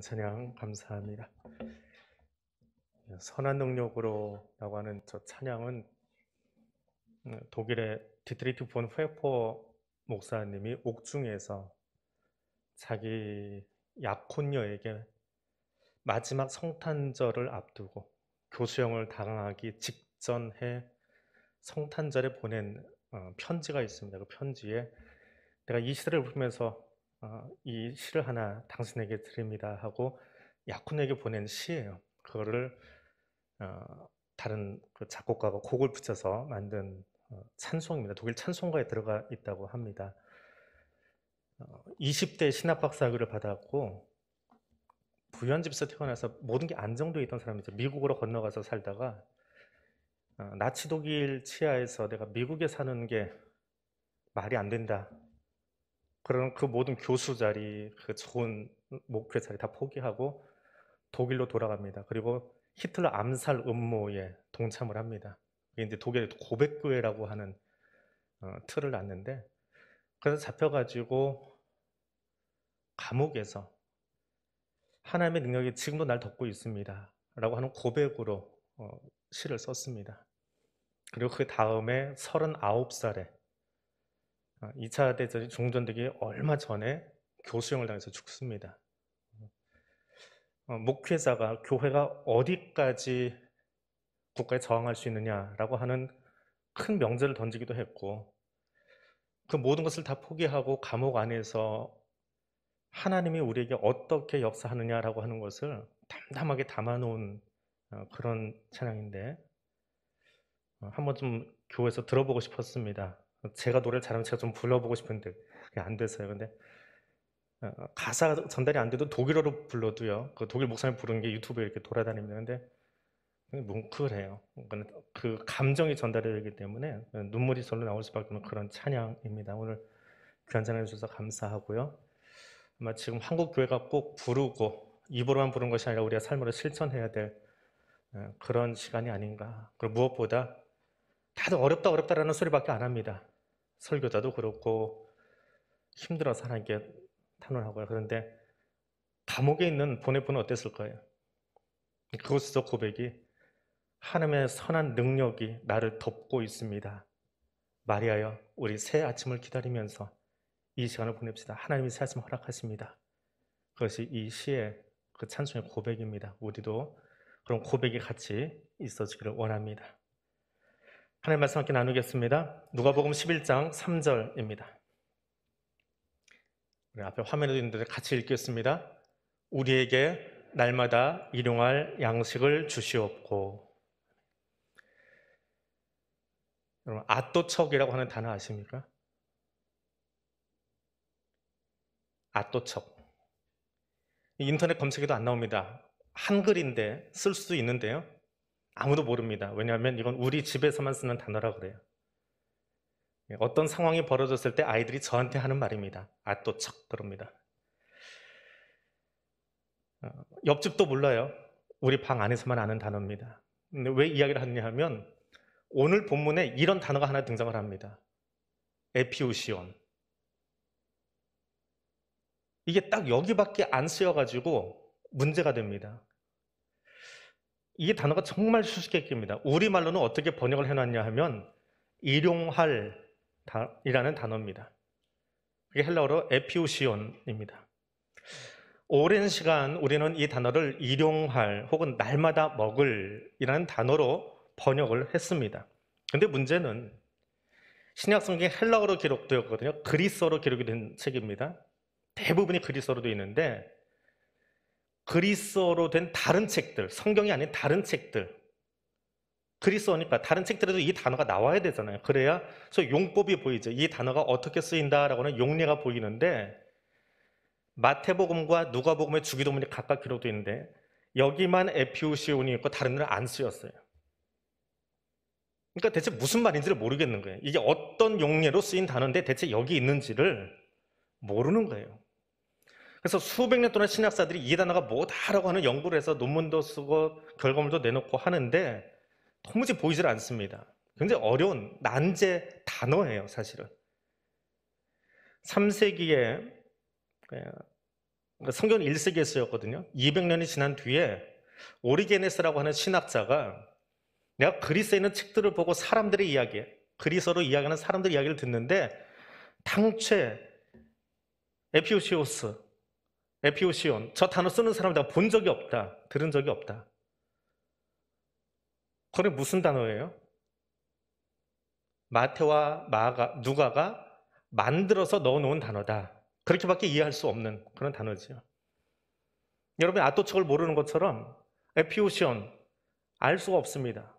찬양 감사합니다. 선한 능력으로라고 하는 저 찬양은 음, 독일의 디트리트 본 회퍼 목사님이 옥중에서 자기 약혼녀에게 마지막 성탄절을 앞두고 교수형을 당하기 직전에 성탄절에 보낸 어, 편지가 있습니다. 그 편지에 내가 이 시대를 보면서 어, 이 시를 하나 당신에게 드립니다 하고 약혼에게 보낸 시예요. 그거를 어, 다른 그 작곡가가 곡을 붙여서 만든 어, 찬송입니다. 독일 찬송가에 들어가 있다고 합니다. 어, 20대 신학박사 학위를 받았고 부연 집에서 태어나서 모든 게안정되어 있던 사람이죠. 미국으로 건너가서 살다가 어, 나치 독일 치하에서 내가 미국에 사는 게 말이 안 된다 그런 그 모든 교수 자리, 그 좋은 목표 자리 다 포기하고 독일로 돌아갑니다. 그리고 히틀러 암살 음모에 동참을 합니다. 그게 이제 독일 고백교회라고 하는 어, 틀을 놨는데 그래서 잡혀가지고 감옥에서 하나님의 능력이 지금도 날 덮고 있습니다. 라고 하는 고백으로 어, 시를 썼습니다. 그리고 그 다음에 39살에 2차 아, 대전이 종전되기 얼마 전에 교수형을 당해서 죽습니다. 어, 목회자가 교회가 어디까지 국가에 저항할 수 있느냐라고 하는 큰 명제를 던지기도 했고 그 모든 것을 다 포기하고 감옥 안에서 하나님이 우리에게 어떻게 역사하느냐라고 하는 것을 담담하게 담아놓은 어, 그런 찬양인데 어, 한번 좀 교회에서 들어보고 싶었습니다. 제가 노래를 잘하면 제가 좀 불러보고 싶은데 그게 안 됐어요. 근데 어, 가사 전달이 안 돼도 독일어로 불러도요. 그 독일 목사님 부르는 게 유튜브에 이렇게 돌아다니는데 뭉클해요. 그 감정이 전달이 되기 때문에 눈물이 절로 나올 수밖에 없는 그런 찬양입니다. 오늘 귀한 찬양 해주셔서 감사하고요. 아마 지금 한국 교회가 꼭 부르고 입으로만 부른 것이 아니라 우리가 삶으로 실천해야 될 어, 그런 시간이 아닌가. 그리고 무엇보다 다들 어렵다 어렵다라는 소리밖에 안 합니다. 설교자도 그렇고 힘들어서 하나님께 탄원하고요. 그런데 감옥에 있는 보네프는 어땠을 거예요? 그곳에서 고백이 하나님의 선한 능력이 나를 덮고 있습니다. 마리아여 우리 새 아침을 기다리면서 이 시간을 보냅시다. 하나님이 새 아침 허락하십니다. 그것이 이 시의 그 찬송의 고백입니다. 우리도 그런 고백이 같이 있어지기를 원합니다. 하나님 말씀 함께 나누겠습니다. 누가복음 11장 3절입니다. 앞에 화면에도 있는데 같이 읽겠습니다. 우리에게 날마다 일용할 양식을 주시옵고 여러분 아또척이라고 하는 단어 아십니까? 아또척 인터넷 검색에도 안 나옵니다. 한글인데 쓸 수도 있는데요. 아무도 모릅니다. 왜냐하면 이건 우리 집에서만 쓰는 단어라 그래요. 어떤 상황이 벌어졌을 때 아이들이 저한테 하는 말입니다. 아, 또 척 그럽니다. 어, 옆집도 몰라요. 우리 방 안에서만 아는 단어입니다. 근데 왜 이야기를 하느냐 하면 오늘 본문에 이런 단어가 하나 등장을 합니다. 에피오시온. 이게 딱 여기밖에 안 쓰여가지고 문제가 됩니다. 이 단어가 정말 수수께끼입니다. 우리말로는 어떻게 번역을 해놨냐 하면 일용할이라는 단어입니다. 그게 헬라어로 에피오시온입니다. 오랜 시간 우리는 이 단어를 일용할 혹은 날마다 먹을이라는 단어로 번역을 했습니다. 근데 문제는 신약 성경이 헬라어로 기록되었거든요. 그리스어로 기록이 된 책입니다. 대부분이 그리스어로 되어 있는데 그리스어로 된 다른 책들, 성경이 아닌 다른 책들. 그리스어니까 다른 책들에도 이 단어가 나와야 되잖아요. 그래야 소 용법이 보이죠. 이 단어가 어떻게 쓰인다라고는 용례가 보이는데 마태복음과 누가복음의 주기도문이 각각 기록되어 있는데 여기만 에피오시온이 있고 다른 데는 안 쓰였어요. 그러니까 대체 무슨 말인지를 모르겠는 거예요. 이게 어떤 용례로 쓰인 단어인데 대체 여기 있는지를 모르는 거예요. 그래서 수백 년 동안 신학사들이 이 단어가 뭐다라고 하는 연구를 해서 논문도 쓰고 결과물도 내놓고 하는데 도무지 보이질 않습니다. 굉장히 어려운 난제 단어예요, 사실은. 3세기에 예, 그러니까 성경 1세기에 쓰였거든요. 200년이 지난 뒤에 오리게네스라고 하는 신학자가 내가 그리스에 있는 책들을 보고 사람들의 이야기, 그리스어로 이야기하는 사람들의 이야기를 듣는데 당최 에피오시오스, 에피오시온. 저 단어 쓰는 사람 내가 본 적이 없다. 들은 적이 없다. 그게 무슨 단어예요? 마태와 마가, 누가가 만들어서 넣어놓은 단어다. 그렇게밖에 이해할 수 없는 그런 단어지요. 여러분 아토척을 모르는 것처럼 에피오시온 알 수가 없습니다.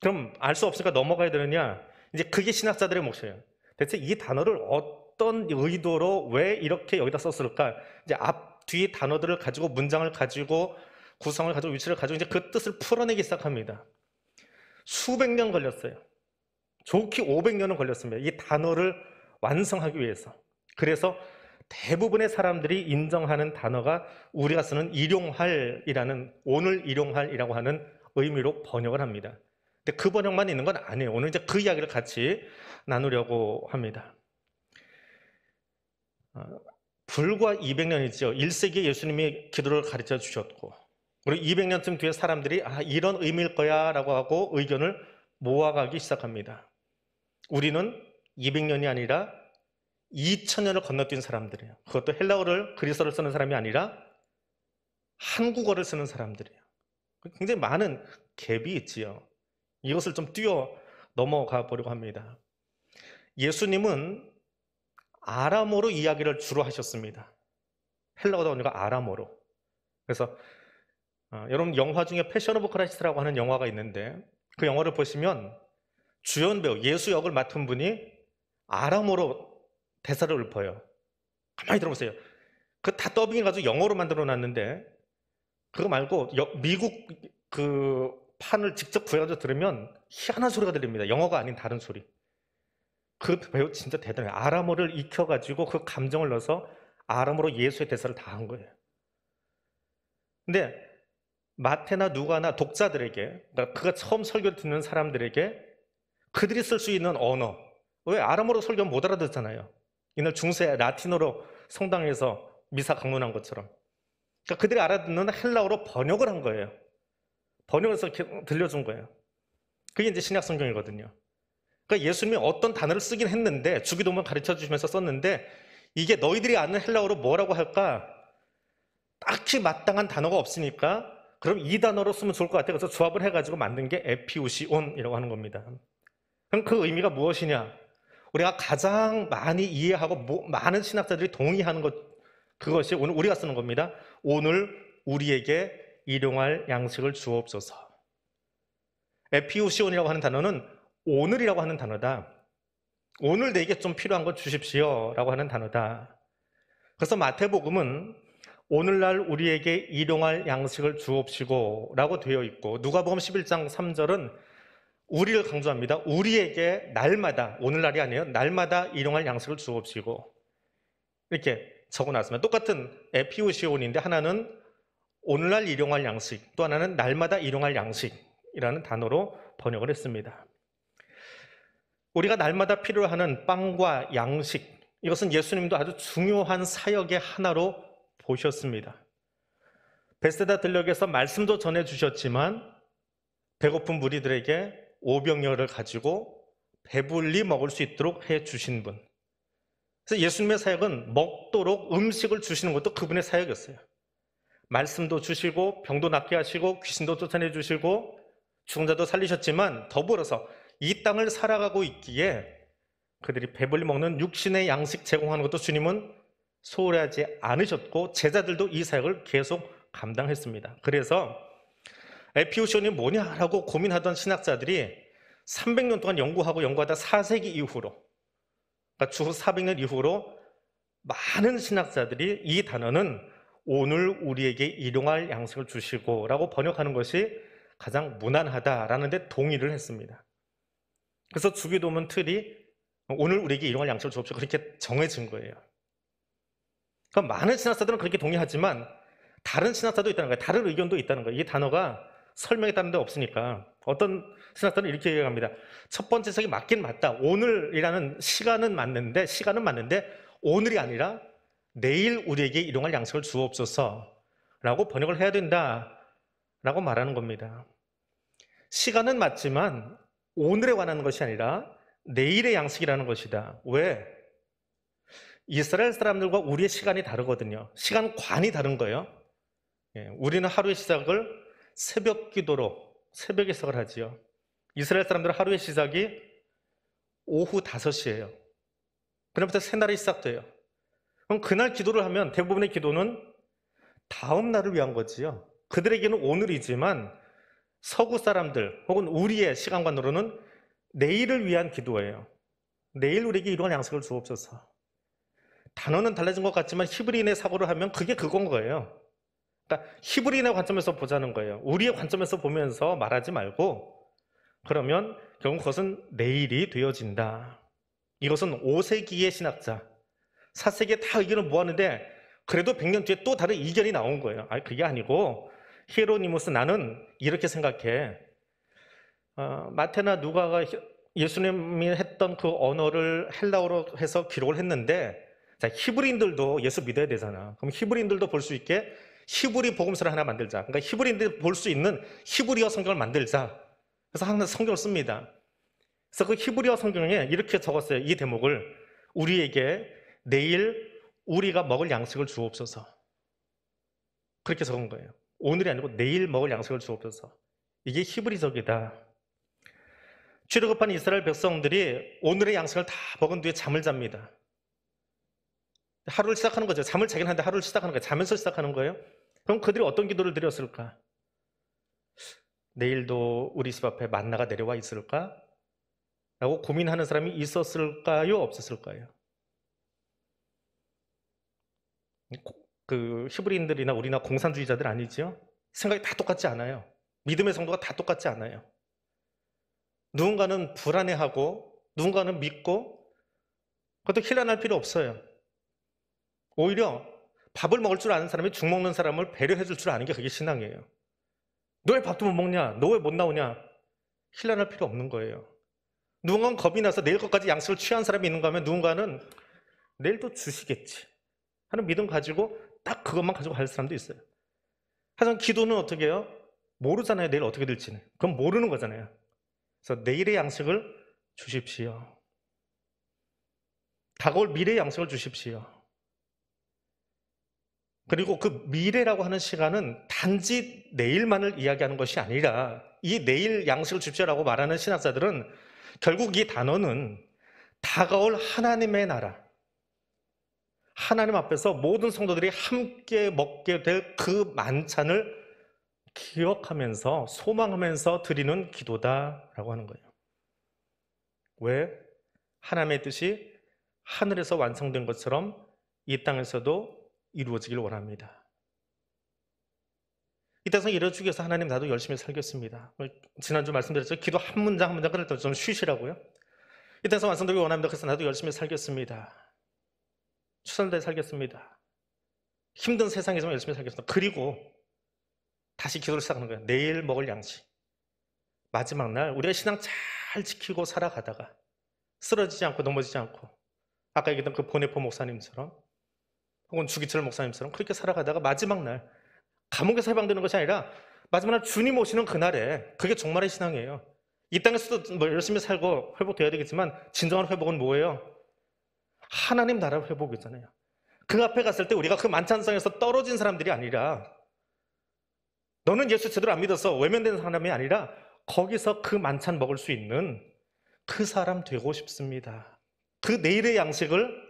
그럼 알 수 없으니까 넘어가야 되느냐? 이제 그게 신학자들의 몫이에요. 대체 이 단어를 어, 어떤 의도로 왜 이렇게 여기다 썼을까? 이제 앞, 뒤 단어들을 가지고 문장을 가지고 구성을 가지고 위치를 가지고 이제 그 뜻을 풀어내기 시작합니다. 수백 년 걸렸어요. 좋게 500년은 걸렸습니다. 이 단어를 완성하기 위해서. 그래서 대부분의 사람들이 인정하는 단어가 우리가 쓰는 일용할이라는 오늘 일용할이라고 하는 의미로 번역을 합니다. 근데 그 번역만 있는 건 아니에요. 오늘 이제 그 이야기를 같이 나누려고 합니다. 어, 불과 200년이죠. 1세기에 예수님이 기도를 가르쳐 주셨고 그리고 200년쯤 뒤에 사람들이 아 이런 의미일 거야 라고 하고 의견을 모아가기 시작합니다. 우리는 200년이 아니라 2000년을 건너뛴 사람들이에요. 그것도 헬라어를 그리스어를 쓰는 사람이 아니라 한국어를 쓰는 사람들이에요. 굉장히 많은 갭이 있지요. 이것을 좀 뛰어 넘어가 보려고 합니다. 예수님은 아람어로 이야기를 주로 하셨습니다. 헬라어다 보니까 아람어로. 그래서 어, 여러분 영화 중에 패셔너브 크라이스트라고 하는 영화가 있는데 그 영화를 보시면 주연 배우 예수 역을 맡은 분이 아람어로 대사를 읊어요. 가만히 들어보세요. 그 다 더빙해 가지고 영어로 만들어 놨는데 그거 말고 여, 미국 그 판을 직접 구해가지고 들으면 희한한 소리가 들립니다. 영어가 아닌 다른 소리. 그 배우 진짜 대단해요. 아람어를 익혀가지고 그 감정을 넣어서 아람어로 예수의 대사를 다 한 거예요. 근데 마테나 누가나 독자들에게, 그러니까 그가 처음 설교 듣는 사람들에게 그들이 쓸 수 있는 언어. 왜 아람어로 설교 못 알아듣잖아요. 이날 중세 라틴어로 성당에서 미사 강론한 것처럼. 그러니까 그들이 알아듣는 헬라어로 번역을 한 거예요. 번역해서 들려준 거예요. 그게 이제 신약 성경이거든요. 그러니까 예수님이 어떤 단어를 쓰긴 했는데 주기도문 가르쳐 주시면서 썼는데 이게 너희들이 아는 헬라어로 뭐라고 할까? 딱히 마땅한 단어가 없으니까 그럼 이 단어로 쓰면 좋을 것 같아요. 그래서 조합을 해가지고 만든 게 에피우시온이라고 하는 겁니다. 그럼 그 의미가 무엇이냐? 우리가 가장 많이 이해하고 많은 신학자들이 동의하는 것 그것이 오늘 우리가 쓰는 겁니다. 오늘 우리에게 일용할 양식을 주옵소서. 에피우시온이라고 하는 단어는 오늘이라고 하는 단어다. 오늘 내게 좀 필요한 거 주십시오. 라고 하는 단어다. 그래서 마태복음은 오늘날 우리에게 일용할 양식을 주옵시고 라고 되어 있고 누가복음 11장 3절은 우리를 강조합니다. 우리에게 날마다 오늘날이 아니에요. 날마다 일용할 양식을 주옵시고 이렇게 적어놨습니다. 똑같은 에피오시온인데 하나는 오늘날 일용할 양식 또 하나는 날마다 일용할 양식이라는 단어로 번역을 했습니다. 우리가 날마다 필요로 하는 빵과 양식, 이것은 예수님도 아주 중요한 사역의 하나로 보셨습니다. 베세다 들녘에서 말씀도 전해 주셨지만 배고픈 무리들에게 오병열을 가지고 배불리 먹을 수 있도록 해 주신 분. 그래서 예수님의 사역은 먹도록 음식을 주시는 것도 그분의 사역이었어요. 말씀도 주시고 병도 낫게 하시고 귀신도 쫓아내 주시고 죽은 자도 살리셨지만 더불어서 이 땅을 살아가고 있기에 그들이 배불리 먹는 육신의 양식 제공하는 것도 주님은 소홀 하지 않으셨고 제자들도 이 사역을 계속 감당했습니다. 그래서 에피오션이 뭐냐라고 고민하던 신학자들이 300년 동안 연구하고 연구하다 4세기 이후로 그러니까 주후 400년 이후로 많은 신학자들이 이 단어는 오늘 우리에게 일용할 양식을 주시고라고 번역하는 것이 가장 무난하다라는 데 동의를 했습니다. 그래서 주기도문 틀이 오늘 우리에게 이용할 양식을 주옵시오 그렇게 정해진 거예요. 그러니까 많은 신학사들은 그렇게 동의하지만 다른 신학사도 있다는 거예요. 다른 의견도 있다는 거예요. 이 단어가 설명에 다른데 없으니까 어떤 신학사는 이렇게 얘기합니다. 첫 번째 책이 맞긴 맞다. 오늘이라는 시간은 맞는데 시간은 맞는데 오늘이 아니라 내일 우리에게 일용할 양식을 주옵소서라고 번역을 해야 된다라고 말하는 겁니다. 시간은 맞지만 오늘에 관한 것이 아니라 내일의 양식이라는 것이다. 왜? 이스라엘 사람들과 우리의 시간이 다르거든요. 시간관이 다른 거예요. 예, 우리는 하루의 시작을 새벽 기도로 새벽에 시작을 하지요. 이스라엘 사람들은 하루의 시작이 오후 5시예요. 그날부터 새날이 시작돼요. 그럼 그날 기도를 하면 대부분의 기도는 다음 날을 위한 거지요. 그들에게는 오늘이지만 서구 사람들 혹은 우리의 시간관으로는 내일을 위한 기도예요. 내일 우리에게 이러한 양식을 주옵소서. 단어는 달라진 것 같지만 히브리인의 사고를 하면 그게 그건 거예요. 그러니까 히브리인의 관점에서 보자는 거예요. 우리의 관점에서 보면서 말하지 말고 그러면 결국 그것은 내일이 되어진다. 이것은 5세기의 신학자, 4세기에 다 의견을 모았는데 그래도 100년 뒤에 또 다른 이견이 나온 거예요. 아, 그게 아니고 히로니모스 나는 이렇게 생각해. 어, 마테나 누가가 예수님이 했던 그 언어를 헬라어로 해서 기록을 했는데 자, 히브리인들도 예수 믿어야 되잖아. 그럼 히브리인들도 볼 수 있게 히브리 복음서를 하나 만들자. 그러니까 히브리인들이 볼수 있는 히브리어 성경을 만들자. 그래서 항상 성경을 씁니다. 그래서 그 히브리어 성경에 이렇게 적었어요. 이 대목을 우리에게 내일 우리가 먹을 양식을 주옵소서. 그렇게 적은 거예요. 오늘이 아니고 내일 먹을 양식을 주옵소서. 이게 히브리적이다. 출애굽한 이스라엘 백성들이 오늘의 양식을 다 먹은 뒤에 잠을 잡니다. 하루를 시작하는 거죠. 잠을 자긴 하는데 하루를 시작하는 거예요. 자면서 시작하는 거예요. 그럼 그들이 어떤 기도를 드렸을까? 내일도 우리 집 앞에 만나가 내려와 있을까? 라고 고민하는 사람이 있었을까요? 없었을까요? 그 히브리인들이나 우리나 공산주의자들 아니지요? 생각이 다 똑같지 않아요. 믿음의 성도가 다 똑같지 않아요. 누군가는 불안해하고 누군가는 믿고 그것도 힐난할 필요 없어요. 오히려 밥을 먹을 줄 아는 사람이 죽 먹는 사람을 배려해 줄 줄 아는 게 그게 신앙이에요. 너 왜 밥도 못 먹냐? 너 왜 못 나오냐? 힐난할 필요 없는 거예요. 누군가는 겁이 나서 내일 것까지 양식을 취한 사람이 있는가 하면 누군가는 내일도 주시겠지 하는 믿음 가지고 딱 그것만 가지고 갈 사람도 있어요. 하지만 기도는 어떻게 해요? 모르잖아요. 내일 어떻게 될지는. 그럼 모르는 거잖아요. 그래서 내일의 양식을 주십시오. 다가올 미래의 양식을 주십시오. 그리고 그 미래라고 하는 시간은 단지 내일만을 이야기하는 것이 아니라 이 내일 양식을 주십시오라고 말하는 신학자들은 결국 이 단어는 다가올 하나님의 나라, 하나님 앞에서 모든 성도들이 함께 먹게 될 그 만찬을 기억하면서 소망하면서 드리는 기도다라고 하는 거예요. 왜? 하나님의 뜻이 하늘에서 완성된 것처럼 이 땅에서도 이루어지길 원합니다. 이 땅에서 이뤄주기 위해서 하나님 나도 열심히 살겠습니다. 뭐, 지난주 말씀드렸죠. 기도 한 문장 한 문장 그랬더니 좀 쉬시라고요. 이 땅에서 완성되길 원합니다. 그래서 나도 열심히 살겠습니다. 추살돼 살겠습니다. 힘든 세상에서만 열심히 살겠습니다. 그리고 다시 기도를 시작하는 거예요. 내일 먹을 양식. 마지막 날 우리가 신앙 잘 지키고 살아가다가 쓰러지지 않고 넘어지지 않고 아까 얘기했던 그 보네포 목사님처럼 혹은 주기철 목사님처럼 그렇게 살아가다가 마지막 날 감옥에서 해방되는 것이 아니라 마지막 날 주님 오시는 그날에 그게 정말의 신앙이에요. 이 땅에서도 뭐 열심히 살고 회복되어야 되겠지만 진정한 회복은 뭐예요? 하나님 나라 회복이잖아요. 그 앞에 갔을 때 우리가 그 만찬성에서 떨어진 사람들이 아니라 너는 예수 제대로 안 믿어서 외면된 사람이 아니라 거기서 그 만찬 먹을 수 있는 그 사람 되고 싶습니다. 그 내일의 양식을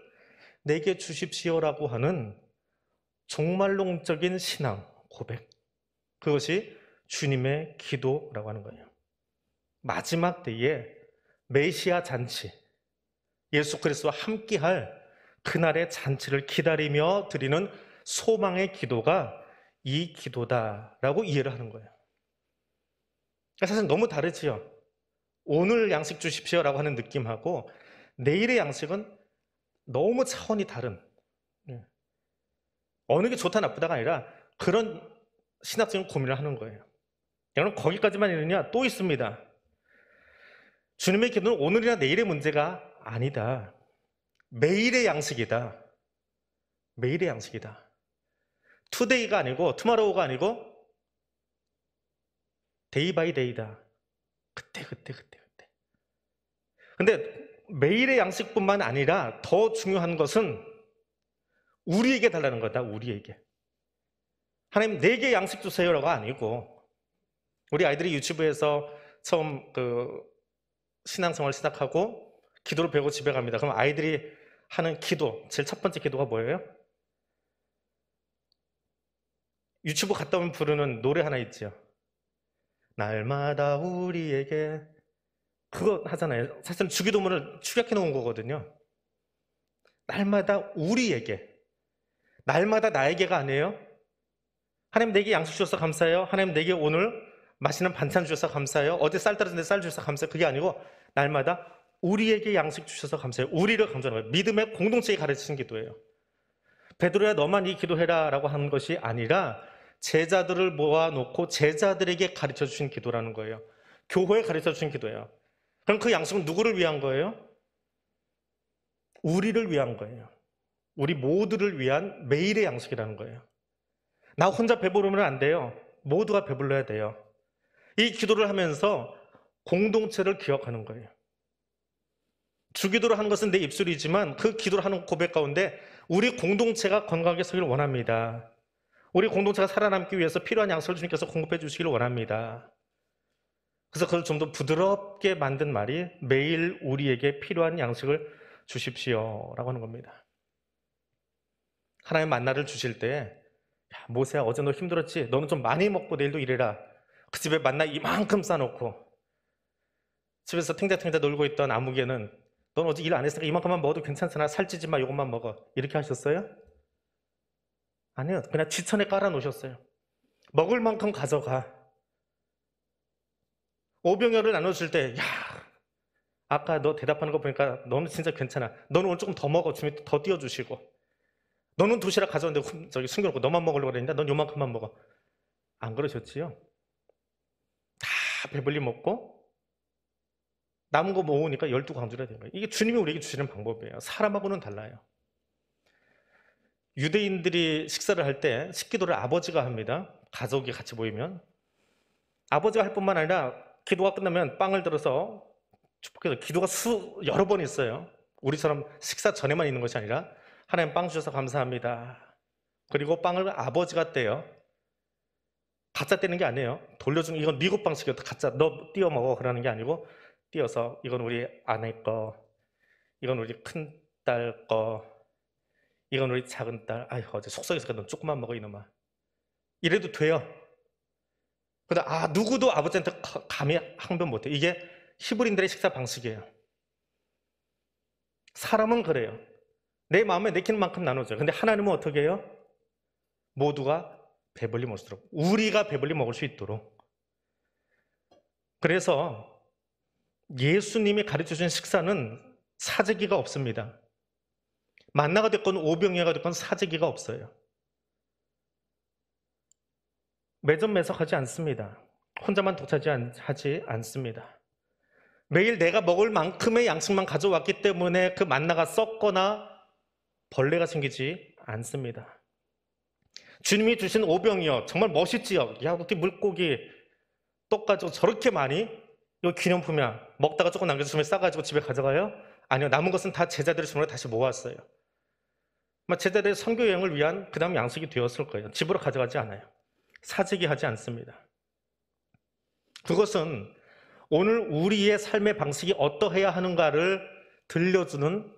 내게 주십시오라고 하는 종말론적인 신앙 고백. 그것이 주님의 기도라고 하는 거예요. 마지막 때에 메시아 잔치, 예수 그리스도와 함께할 그날의 잔치를 기다리며 드리는 소망의 기도가 이 기도다라고 이해를 하는 거예요. 그러니까 사실 너무 다르지요. 오늘 양식 주십시오라고 하는 느낌하고 내일의 양식은 너무 차원이 다른 예. 어느 게 좋다 나쁘다가 아니라 그런 신학적인 고민을 하는 거예요. 여러분 거기까지만 이르냐 또 있습니다. 주님의 기도는 오늘이나 내일의 문제가 아니다. 매일의 양식이다. 매일의 양식이다. 투데이가 아니고 투마로우가 아니고 데이 바이 데이다. 그때 그때 그때 그때. 근데 매일의 양식뿐만 아니라 더 중요한 것은 우리에게 달라는 거다. 우리에게. 하나님 내게 양식 주세요라고 아니고 우리 아이들이 유튜브에서 처음 그 신앙생활 시작하고 기도를 배우고 집에 갑니다. 그럼 아이들이 하는 기도, 제일 첫 번째 기도가 뭐예요? 유튜브 갔다 오면 부르는 노래 하나 있지요. 날마다 우리에게 그거 하잖아요. 사실은 주기도문을 축약해 놓은 거거든요. 날마다 우리에게 날마다 나에게가 아니에요. 하나님 내게 양식 주셔서 감사해요. 하나님 내게 오늘 맛있는 반찬 주셔서 감사해요. 어제 쌀 떨어졌는데 쌀 주셔서 감사해요. 그게 아니고 날마다 우리에게 양식 주셔서 감사해요. 우리를 감사해요. 믿음의 공동체에 가르치는 기도예요. 베드로야 너만 이 기도해라라고 하는 것이 아니라 제자들을 모아놓고 제자들에게 가르쳐 주신 기도라는 거예요. 교회에 가르쳐 주신 기도예요. 그럼 그 양식은 누구를 위한 거예요? 우리를 위한 거예요. 우리 모두를 위한 매일의 양식이라는 거예요. 나 혼자 배부르면 안 돼요. 모두가 배불러야 돼요. 이 기도를 하면서 공동체를 기억하는 거예요. 주기도를 하는 것은 내 입술이지만 그 기도를 하는 고백 가운데 우리 공동체가 건강하게 서기를 원합니다. 우리 공동체가 살아남기 위해서 필요한 양식을 주님께서 공급해 주시기를 원합니다. 그래서 그걸 좀 더 부드럽게 만든 말이 매일 우리에게 필요한 양식을 주십시오. 라고 하는 겁니다. 하나의 만나를 주실 때, 야, 모세야, 어제 너 힘들었지? 너는 좀 많이 먹고 내일도 일해라. 그 집에 만나 이만큼 싸놓고, 집에서 탱자탱자 놀고 있던 아무개는 넌 어제 일 안 했으니까 이만큼만 먹어도 괜찮잖아. 살찌지 마. 이것만 먹어. 이렇게 하셨어요? 아니요. 그냥 지천에 깔아 놓으셨어요. 먹을 만큼 가져가. 오병열을 나눠줄 때, 야, 아까 너 대답하는 거 보니까 너는 진짜 괜찮아. 너는 오늘 조금 더 먹어. 주면 더 띄워주시고. 너는 도시락 가져왔는데 저기 숨겨놓고 너만 먹으려고 그랬는데 넌 요만큼만 먹어. 안 그러셨지요? 다 배불리 먹고 남은 거 모으니까 열두 광주가 된 거예요. 이게 주님이 우리에게 주시는 방법이에요. 사람하고는 달라요. 유대인들이 식사를 할 때 식기도를 아버지가 합니다. 가족이 같이 모이면 아버지가 할 뿐만 아니라 기도가 끝나면 빵을 들어서 축복해서 기도가 수 여러 번 있어요. 우리처럼 식사 전에만 있는 것이 아니라 하나님 빵 주셔서 감사합니다. 그리고 빵을 아버지가 떼요. 가짜 떼는 게 아니에요. 돌려주는 이건 미국 방식이었다. 가짜 너 띄워 먹어 그러는 게 아니고 띄어서 이건 우리 아내 거, 이건 우리 큰 딸 거, 이건 우리 작은 딸. 아휴 어제 속썩여서 넌 조금만 먹어 이놈아. 이래도 돼요. 그다 아 누구도 아버지한테 감히 항변 못해. 이게 히브리인들의 식사 방식이에요. 사람은 그래요. 내 마음에 내키는 만큼 나눠줘요. 근데 하나님은 어떻게 해요? 모두가 배불리 먹을수록 우리가 배불리 먹을 수 있도록. 그래서 예수님이 가르쳐 준 식사는 사재기가 없습니다. 만나가 됐건 오병이가 됐건 사재기가 없어요. 매점매석하지 않습니다. 혼자만 독차지하지 않습니다. 매일 내가 먹을 만큼의 양식만 가져왔기 때문에 그 만나가 썩거나 벌레가 생기지 않습니다. 주님이 주신 오병이어 정말 멋있지요. 야, 어떻게 물고기 떡가지 저렇게 많이? 이거 기념품이야. 먹다가 조금 남겨서 주머니 싸가지고 집에 가져가요? 아니요. 남은 것은 다 제자들의 손으로 다시 모았어요. 제자들의 선교 여행을 위한 그 다음 양식이 되었을 거예요. 집으로 가져가지 않아요. 사재기 하지 않습니다. 그것은 오늘 우리의 삶의 방식이 어떠해야 하는가를 들려주는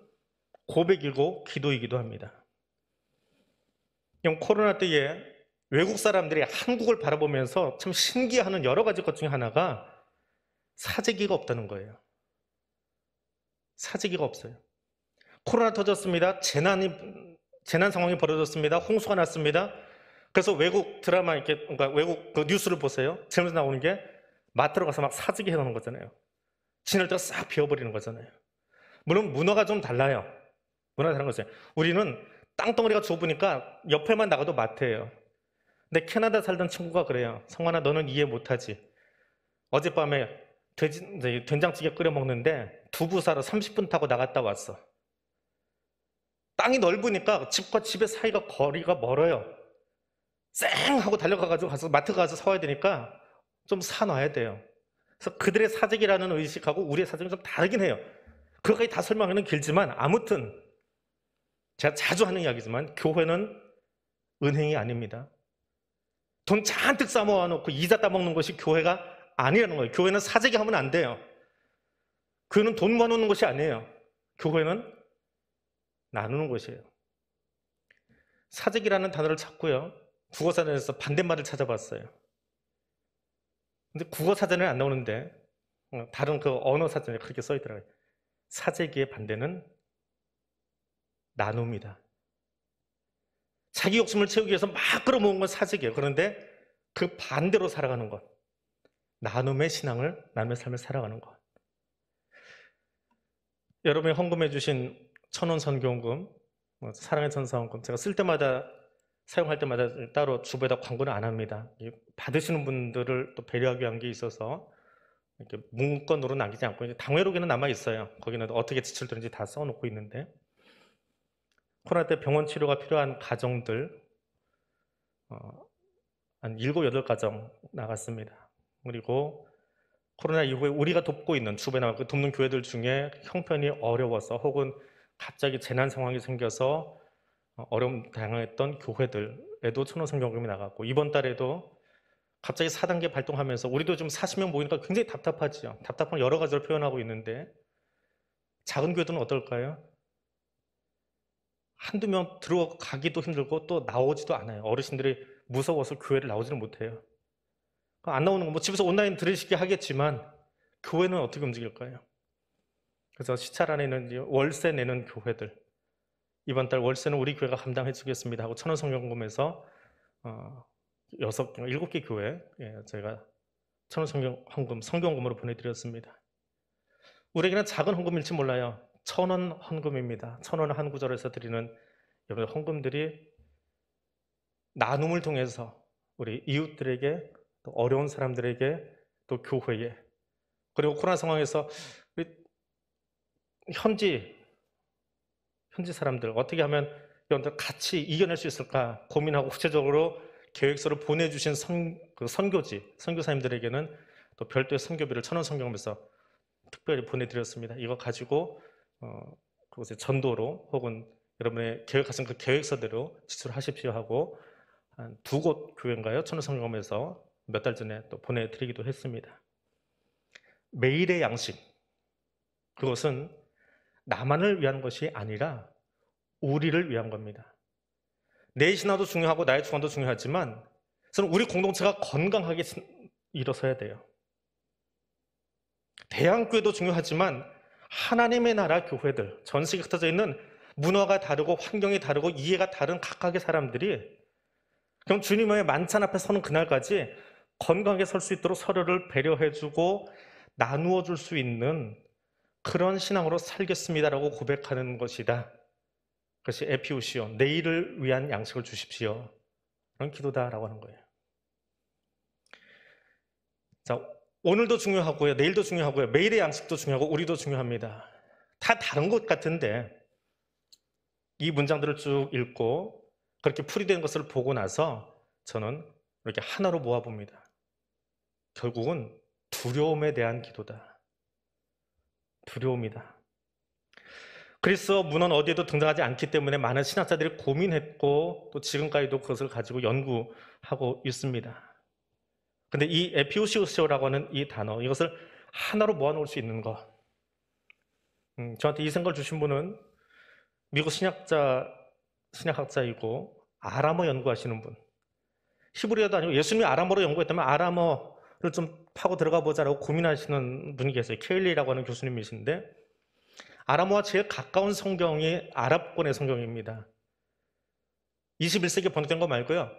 고백이고 기도이기도 합니다. 코로나 때에 외국 사람들이 한국을 바라보면서 참 신기해하는 여러 가지 것 중에 하나가 사재기가 없다는 거예요. 사재기가 없어요. 코로나 터졌습니다. 재난이 재난 상황이 벌어졌습니다. 홍수가 났습니다. 그래서 외국 드라마 이렇게 그러니까 외국 그 뉴스를 보세요. 지금서 나오는 게 마트로 가서 막 사재기 해놓는 거잖아요. 진열대가 싹 비워버리는 거잖아요. 물론 문어가좀 달라요. 문어가 다른 거죠. 우리는 땅덩어리가 좁으니까 옆에만 나가도 마트예요. 근데 캐나다 살던 친구가 그래요. 성환아 너는 이해 못하지. 어젯밤에 돼지, 된장찌개 끓여 먹는데 두부 사러 30분 타고 나갔다 왔어. 땅이 넓으니까 집과 집의 사이가 거리가 멀어요. 쌩 하고 달려가가지고 가서 마트 가서 사와야 되니까 좀 사놔야 돼요. 그래서 그들의 사색이라는 의식하고 우리의 사색이 좀 다르긴 해요. 그것까지 다 설명하기는 길지만 아무튼 제가 자주 하는 이야기지만 교회는 은행이 아닙니다. 돈 잔뜩 쌓 모아놓고 이자 따먹는 것이 교회가 아니라는 거예요. 교회는 사재기 하면 안 돼요. 교회는 돈 모아놓는 것이 아니에요. 교회는 나누는 것이에요. 사재기라는 단어를 찾고요. 국어사전에서 반대말을 찾아봤어요. 근데 국어사전에 안 나오는데 다른 그 언어사전에 그렇게 써 있더라고요. 사재기의 반대는 나눔이다. 자기 욕심을 채우기 위해서 막 끌어모은 건 사재기예요. 그런데 그 반대로 살아가는 것. 나눔의 신앙을 나눔의 삶을 살아가는 것. 여러분이 헌금해 주신 천원 선교금, 뭐 사랑의 선사원금 제가 쓸 때마다 사용할 때마다 따로 주부에다 광고는 안 합니다. 받으시는 분들을 또 배려하기 위한 게 있어서 이렇게 문건으로 남기지 않고 당회록에는 남아 있어요. 거기는 어떻게 지출되는지 다 써놓고 있는데 코로나 때 병원 치료가 필요한 가정들 어, 한 일곱 가정 나갔습니다. 그리고 코로나 이후에 우리가 돕고 있는 주변하고 그 돕는 교회들 중에 형편이 어려워서 혹은 갑자기 재난 상황이 생겨서 어려움 당했던 교회들에도 천호성경금이 나갔고 이번 달에도 갑자기 4단계 발동하면서 우리도 좀 40명 모이니까 굉장히 답답하지요. 답답한 여러 가지를 표현하고 있는데 작은 교회들은 어떨까요? 한두 명 들어가기도 힘들고 또 나오지도 않아요. 어르신들이 무서워서 교회를 나오지는 못해요. 안 나오는 거, 뭐 집에서 온라인 들으시게 하겠지만, 교회는 어떻게 움직일까요? 그래서 시찰안에는 월세 내는 교회들, 이번 달 월세는 우리 교회가 감당해 주겠습니다 하고 천원 성경금에서 어, 여섯 일곱 개 교회 예, 저가 천원 성경 금 성경금으로 보내드렸습니다. 우리에게는 작은 헌금일지 몰라요. 천원 헌금입니다. 천원 한 구절에서 드리는 여러분 헌금들이 나눔을 통해서 우리 이웃들에게 또 어려운 사람들에게 또 교회에 그리고 코로나 상황에서 현지 현지 사람들 어떻게 하면 이런들 같이 이겨낼 수 있을까 고민하고 구체적으로 계획서를 보내주신 선, 그 선교지 선교사님들에게는 또 별도의 선교비를 천원 성경에서 특별히 보내드렸습니다. 이거 가지고 어, 그곳에 전도로 혹은 여러분의 계획하신 그 계획서대로 지출하십시오 하고 한 두 곳 교회인가요? 천원 성경에서 몇달 전에 또 보내드리기도 했습니다. 매일의 양식. 그것은 나만을 위한 것이 아니라 우리를 위한 겁니다. 내 신화도 중요하고 나의 주관도 중요하지만 저는 우리 공동체가 건강하게 일어서야 돼요. 대한교회도 중요하지만 하나님의 나라 교회들, 전 세계에 흩어져 있는 문화가 다르고 환경이 다르고 이해가 다른 각각의 사람들이 그럼 주님의 만찬 앞에 서는 그날까지 건강하게 설 수 있도록 서로를 배려해주고 나누어 줄 수 있는 그런 신앙으로 살겠습니다라고 고백하는 것이다. 그것이 에피오시오, 내일을 위한 양식을 주십시오. 그런 기도다라고 하는 거예요. 자, 오늘도 중요하고요. 내일도 중요하고요. 매일의 양식도 중요하고 우리도 중요합니다. 다 다른 것 같은데 이 문장들을 쭉 읽고 그렇게 풀이된 것을 보고 나서 저는 이렇게 하나로 모아봅니다. 결국은 두려움에 대한 기도다. 두려움이다. 그리스 문헌 어디에도 등장하지 않기 때문에 많은 신학자들이 고민했고 또 지금까지도 그것을 가지고 연구하고 있습니다. 근데 이에피오시오시라고 하는 이 단어 이것을 하나로 모아놓을 수 있는 것. 음, 저한테 이 생각을 주신 분은 미국 신학자 신학학자이고 아람어 연구하시는 분. 히브리어도 아니고 예수님이 아람어로 연구했다면 아람어 이걸 좀 파고 들어가 보자라고 고민하시는 분이 계세요. 케일리라고 하는 교수님이신데 아람어와 제일 가까운 성경이 아랍권의 성경입니다. 21세기 에 번역된 거 말고요.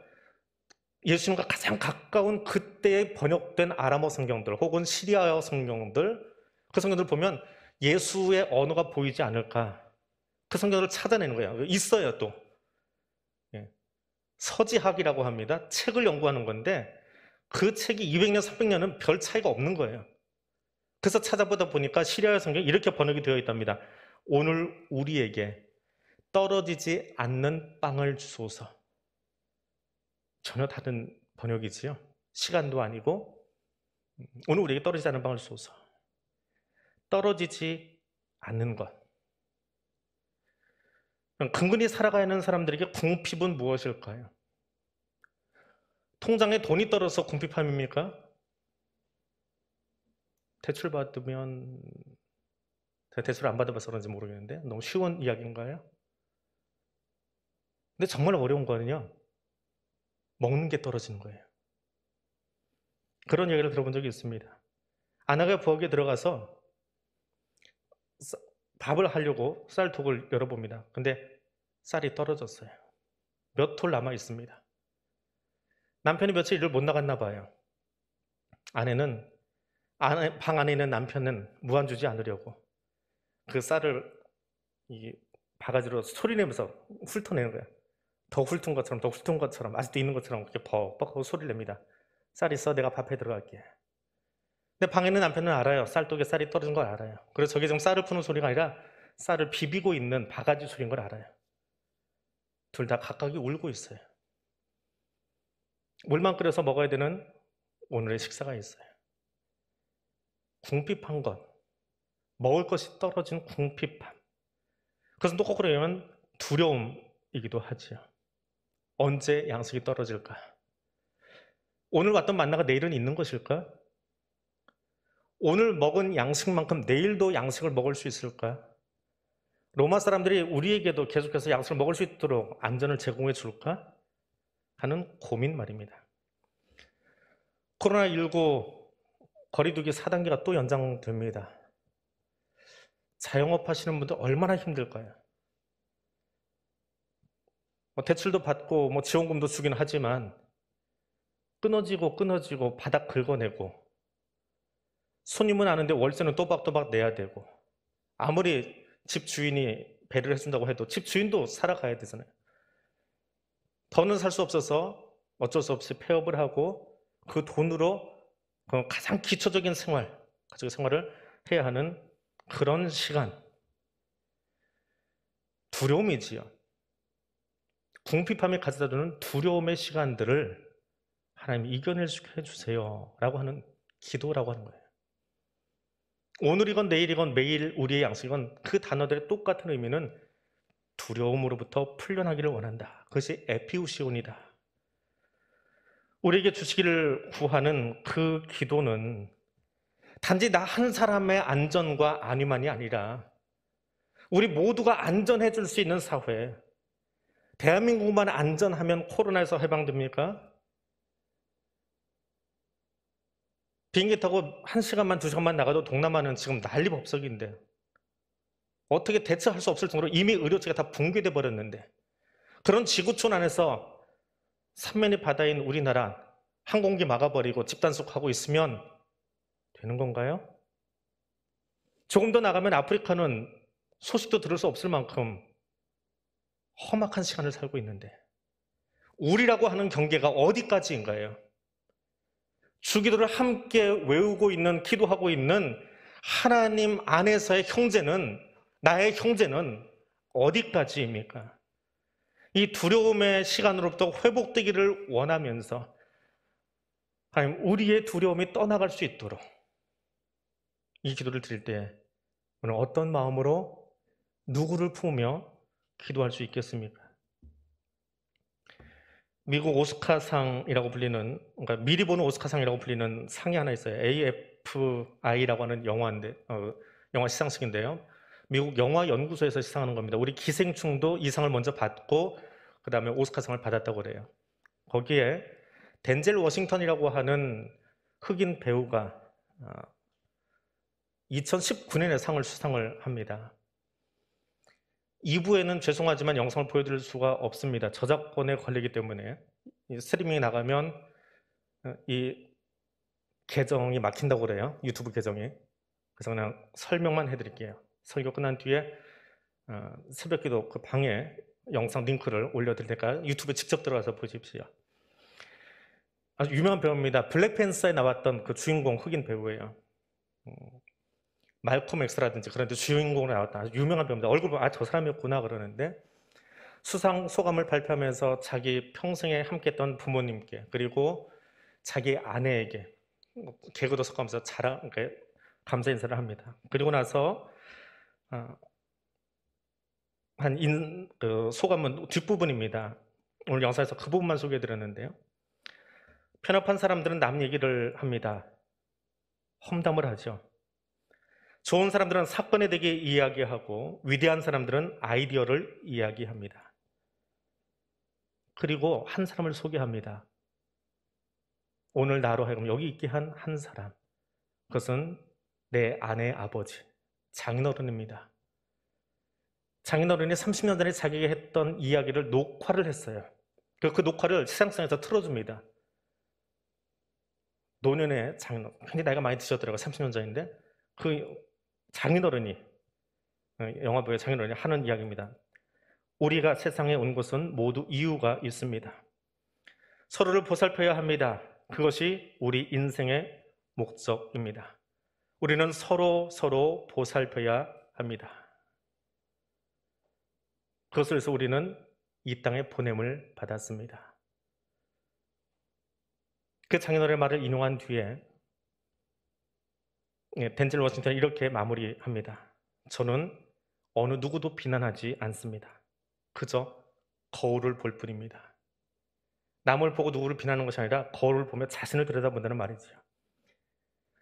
예수님과 가장 가까운 그때에 번역된 아람어 성경들 혹은 시리아어 성경들 그 성경들 보면 예수의 언어가 보이지 않을까 그 성경을 찾아내는 거예요. 있어요 또 예. 서지학이라고 합니다. 책을 연구하는 건데 그 책이 200년, 300년은 별 차이가 없는 거예요. 그래서 찾아보다 보니까 시리아 성경이 렇게 번역이 되어 있답니다. 오늘 우리에게 떨어지지 않는 빵을 주소서. 전혀 다른 번역이지요. 시간도 아니고 오늘 우리에게 떨어지지 않는 빵을 주소서. 떨어지지 않는 것. 근근히 살아가는 사람들에게 궁핍은 무엇일까요? 통장에 돈이 떨어서 궁핍함입니까? 대출 받으면 대출 안 받아봐서 그런지 모르겠는데 너무 쉬운 이야기인가요? 근데 정말 어려운 거는요. 먹는 게 떨어지는 거예요. 그런 이야기를 들어본 적이 있습니다. 아나가 부엌에 들어가서 밥을 하려고 쌀통을 열어봅니다. 근데 쌀이 떨어졌어요. 몇 톨 남아 있습니다. 남편이 며칠 일을 못 나갔나 봐요. 아내는 안에, 방 안에 있는 남편은 무한 주지 않으려고 그 쌀을 이 바가지로 소리내면서 훑어내는 거야. 더 훑은 것처럼 더 훑은 것처럼 아직도 있는 것처럼 그렇게 벅벅하고 소리를 냅니다. 쌀 있어 내가 밥해 들어갈게. 근데 방에 있는 남편은 알아요. 쌀독에 쌀이 떨어진 걸 알아요. 그래서 저게 지 쌀을 푸는 소리가 아니라 쌀을 비비고 있는 바가지 소리인 걸 알아요. 둘 다 각각이 울고 있어요. 물만 끓여서 먹어야 되는 오늘의 식사가 있어요. 궁핍한 것, 먹을 것이 떨어진 궁핍함. 그것은 또 거꾸로 얘기하면 두려움이기도 하지요. 언제 양식이 떨어질까? 오늘 왔던 만나가 내일은 있는 것일까? 오늘 먹은 양식만큼 내일도 양식을 먹을 수 있을까? 로마 사람들이 우리에게도 계속해서 양식을 먹을 수 있도록 안전을 제공해 줄까? 하는 고민 말입니다. 코로나19 거리두기 4단계가 또 연장됩니다. 자영업 하시는 분들 얼마나 힘들까요? 뭐 대출도 받고 뭐 지원금도 주긴 하지만 끊어지고 끊어지고 바닥 긁어내고 손님은 아는데 월세는 또박또박 내야 되고 아무리 집 주인이 배를 해준다고 해도 집 주인도 살아가야 되잖아요. 더는 살 수 없어서 어쩔 수 없이 폐업을 하고 그 돈으로 가장 기초적인 생활, 가족의 생활을 해야 하는 그런 시간. 두려움이지요. 궁핍함이 가져다 주는 두려움의 시간들을 하나님 이겨낼 수 해주세요. 라고 하는 기도라고 하는 거예요. 오늘이건 내일이건 매일 우리의 양식이건 그 단어들의 똑같은 의미는 두려움으로부터 풀려나기를 원한다. 그것이 에피우시온이다. 우리에게 주시기를 구하는 그 기도는 단지 나 한 사람의 안전과 안위만이 아니라 우리 모두가 안전해 줄 수 있는 사회. 대한민국만 안전하면 코로나에서 해방됩니까? 비행기 타고 한 시간만 두 시간만 나가도 동남아는 지금 난리 법석인데 어떻게 대처할 수 없을 정도로 이미 의료체가 다 붕괴돼 버렸는데 그런 지구촌 안에서 삼면이 바다인 우리나라 항 공기 막아버리고 집단속하고 있으면 되는 건가요? 조금 더 나가면 아프리카는 소식도 들을 수 없을 만큼 험악한 시간을 살고 있는데 우리라고 하는 경계가 어디까지인가요? 주기도를 함께 외우고 있는 기도하고 있는 하나님 안에서의 형제는 나의 형제는 어디까지입니까? 이 두려움의 시간으로부터 회복되기를 원하면서 하나님 우리의 두려움이 떠나갈 수 있도록 이 기도를 드릴 때 오늘 어떤 마음으로 누구를 품으며 기도할 수 있겠습니까? 미국 오스카상이라고 불리는 그러니까 미리 보는 오스카상이라고 불리는 상이 하나 있어요. AFI라고 하는 영화인데 어, 영화 시상식인데요. 미국 영화 연구소에서 시상하는 겁니다. 우리 기생충도 이상을 먼저 받고 그다음에 오스카상을 받았다고 그래요. 거기에 덴젤 워싱턴이라고 하는 흑인 배우가 2019년에 어, 상을 수상을 합니다. 2부에는 죄송하지만 영상을 보여드릴 수가 없습니다. 저작권에 걸리기 때문에 스트리밍이 나가면 어, 이 계정이 막힌다고 그래요. 유튜브 계정이. 그래서 그냥 설명만 해드릴게요. 설교 끝난 뒤에 어, 새벽기도 그 방에 영상 링크를 올려드릴 테니까 유튜브에 직접 들어가서 보십시오. 아주 유명한 배우입니다. 블랙팬서에 나왔던 그 주인공 흑인 배우예요. 어, 말콤 엑스라든지 그런 데 주인공으로 나왔던 아주 유명한 배우입니다. 얼굴 보면 아저 사람이었구나 그러는데 수상 소감을 발표하면서 자기 평생에 함께했던 부모님께 그리고 자기 아내에게 뭐 개그도 섞으면서 자랑 그러니까 감사 인사를 합니다. 그리고 나서 어, 한 인, 그 소감은 뒷부분입니다. 오늘 영상에서 그 부분만 소개해드렸는데요. 편협한 사람들은 남 얘기를 합니다. 험담을 하죠. 좋은 사람들은 사건에 대해 이야기하고 위대한 사람들은 아이디어를 이야기합니다. 그리고 한 사람을 소개합니다. 오늘 나로 하여금 여기 있게 한 한 사람. 그것은 내 아내 아버지. 장인어른입니다. 장인어른이 30년 전에 자기가 했던 이야기를 녹화를 했어요. 그, 그 녹화를 시상상에서 틀어줍니다. 노년의 장인어른, 굉장히 나이가 많이 드셨더라고요. 30년 전인데. 그 장인어른이, 어, 영화부의 장인어른이 하는 이야기입니다. 우리가 세상에 온 것은 모두 이유가 있습니다. 서로를 보살펴야 합니다. 그것이 우리 인생의 목적입니다. 우리는 서로 서로 보살펴야 합니다. 그것을 해서 우리는 이 땅에 보냄을 받았습니다. 그 장인어른의 말을 인용한 뒤에 예, 덴젤 워싱턴 이렇게 마무리합니다. 저는 어느 누구도 비난하지 않습니다. 그저 거울을 볼 뿐입니다. 남을 보고 누구를 비난하는 것이 아니라 거울을 보며 자신을 들여다본다는 말이지요.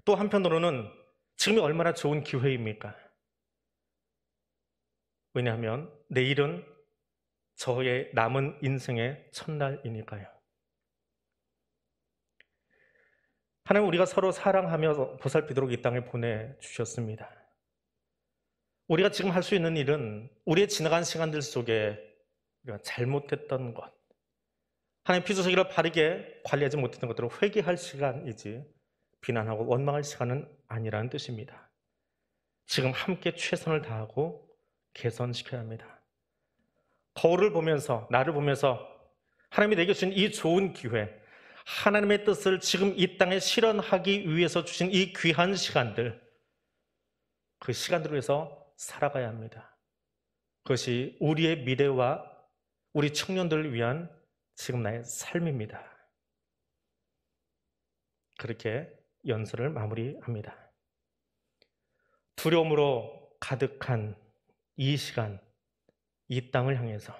또 한편으로는 지금이 얼마나 좋은 기회입니까? 왜냐하면 내일은 저의 남은 인생의 첫날이니까요. 하나님 우리가 서로 사랑하며 보살피도록 이 땅에 보내주셨습니다. 우리가 지금 할 수 있는 일은 우리의 지나간 시간들 속에 우리가 잘못했던 것, 하나님 피조세계를 바르게 관리하지 못했던 것들을 회개할 시간이지 비난하고 원망할 시간은 아니라는 뜻입니다. 지금 함께 최선을 다하고 개선시켜야 합니다. 거울을 보면서, 나를 보면서 하나님이 내게 주신 이 좋은 기회, 하나님의 뜻을 지금 이 땅에 실현하기 위해서 주신 이 귀한 시간들, 그 시간들을 위해서 살아가야 합니다. 그것이 우리의 미래와 우리 청년들을 위한 지금 나의 삶입니다. 그렇게 연설을 마무리합니다. 두려움으로 가득한 이 시간, 이 땅을 향해서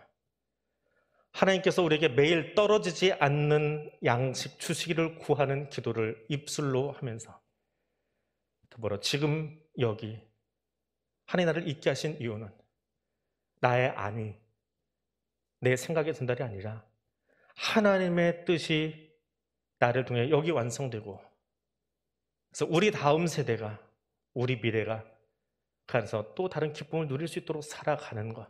하나님께서 우리에게 매일 떨어지지 않는 양식 주식을 구하는 기도를 입술로 하면서 더불어 지금 여기 하나님 나를 있게 하신 이유는 나의 안위, 내 생각의 전달이 아니라 하나님의 뜻이 나를 통해 여기 완성되고 그래서 우리 다음 세대가 우리 미래가 그래서 또 다른 기쁨을 누릴 수 있도록 살아가는 것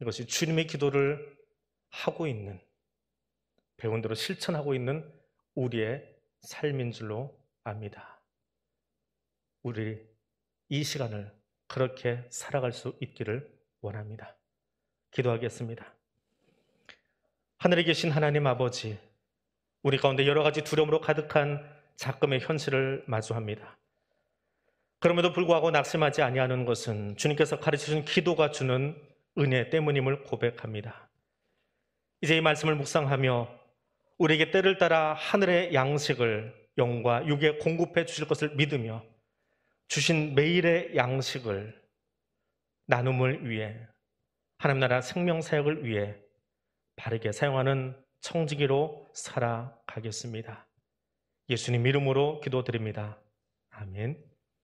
이것이 주님의 기도를 하고 있는 배운 대로 실천하고 있는 우리의 삶인 줄로 압니다. 우리 이 시간을 그렇게 살아갈 수 있기를 원합니다. 기도하겠습니다. 하늘에 계신 하나님 아버지, 우리 가운데 여러 가지 두려움으로 가득한 작금의 현실을 마주합니다. 그럼에도 불구하고 낙심하지 아니하는 것은 주님께서 가르치신 기도가 주는 은혜 때문임을 고백합니다. 이제 이 말씀을 묵상하며 우리에게 때를 따라 하늘의 양식을 영과 육에 공급해 주실 것을 믿으며 주신 매일의 양식을 나눔을 위해 하나님 나라 생명 사역을 위해 바르게 사용하는 청지기로 살아가겠습니다. 예수님 이름으로 기도드립니다. 아멘.